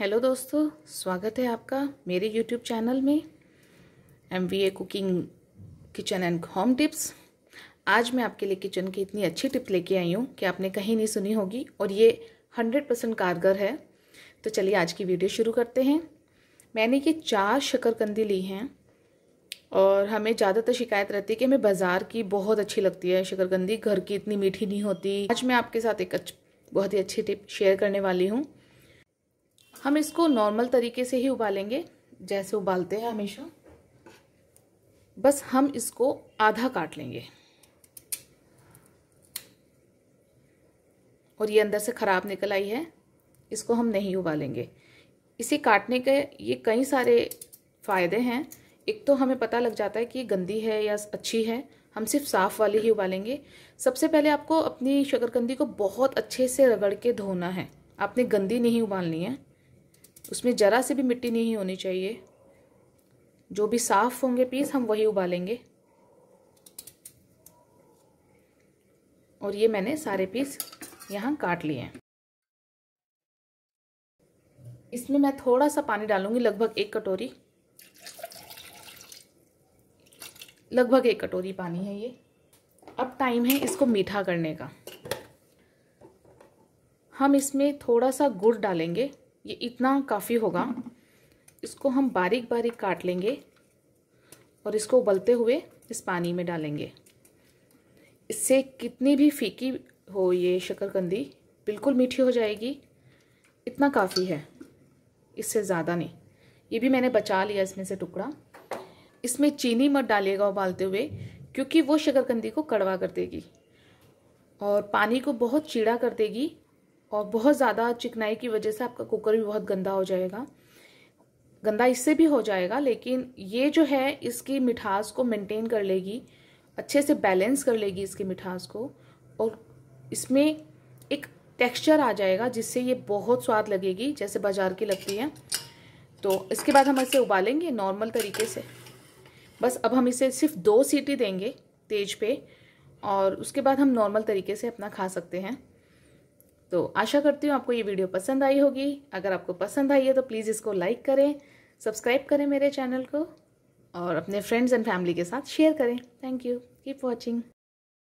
hello दोस्तों स्वागत है आपका मेरे यूट्यूब चैनल में M V A cooking kitchen and home tips आज मैं आपके लिए किचन की इतनी अच्छी टिप लेके आई हूँ कि आपने कहीं नहीं सुनी होगी और ये हंड्रेड परसेंट कारगर है तो चलिए आज की वीडियो शुरू करते हैं मैंने ये चार शक्करकंदी ली हैं और हमें ज़्यादातर शिकायत रहती है कि हमें बाज़ार की बहुत अच्छी लगती है शक्करकंदी घर की इतनी मीठी नहीं होती आज मैं आपके साथ एक अच्छ बहुत ही अच्छी टिप शेयर करने वाली हूँ हम इसको नॉर्मल तरीके से ही उबालेंगे जैसे उबालते हैं हमेशा बस हम इसको आधा काट लेंगे और ये अंदर से ख़राब निकल आई है इसको हम नहीं उबालेंगे इसे काटने के ये कई सारे फ़ायदे हैं एक तो हमें पता लग जाता है कि गंदी है या अच्छी है हम सिर्फ साफ़ वाली ही उबालेंगे सबसे पहले आपको अपनी शकरकंदी को बहुत अच्छे से रगड़ के धोना है आपने गंदी नहीं उबालनी है उसमें ज़रा से भी मिट्टी नहीं होनी चाहिए जो भी साफ़ होंगे पीस हम वही उबालेंगे और ये मैंने सारे पीस यहाँ काट लिए हैं इसमें मैं थोड़ा सा पानी डालूंगी लगभग एक कटोरी लगभग एक कटोरी पानी है ये अब टाइम है इसको मीठा करने का हम इसमें थोड़ा सा गुड़ डालेंगे ये इतना काफ़ी होगा इसको हम बारीक बारीक काट लेंगे और इसको उबलते हुए इस पानी में डालेंगे इससे कितनी भी फीकी हो ये शक्करकंदी बिल्कुल मीठी हो जाएगी इतना काफ़ी है इससे ज़्यादा नहीं ये भी मैंने बचा लिया इसमें से टुकड़ा इसमें चीनी मत डालिएगा उबालते हुए क्योंकि वो शक्करकंदी को कड़वा कर देगी और पानी को बहुत चीड़ा कर देगी और बहुत ज़्यादा चिकनाई की वजह से आपका कुकर भी बहुत गंदा हो जाएगा गंदा इससे भी हो जाएगा लेकिन ये जो है इसकी मिठास को मेंटेन कर लेगी अच्छे से बैलेंस कर लेगी इसकी मिठास को और इसमें एक टेक्सचर आ जाएगा जिससे ये बहुत स्वाद लगेगी जैसे बाजार की लगती है तो इसके बाद हम इसे उबालेंगे नॉर्मल तरीके से बस अब हम इसे सिर्फ दो सीटी देंगे तेज पे और उसके बाद हम नॉर्मल तरीके से अपना खा सकते हैं तो आशा करती हूँ आपको ये वीडियो पसंद आई होगी अगर आपको पसंद आई है तो प्लीज़ इसको लाइक करें सब्सक्राइब करें मेरे चैनल को और अपने फ्रेंड्स एंड फैमिली के साथ शेयर करें थैंक यू कीप वॉचिंग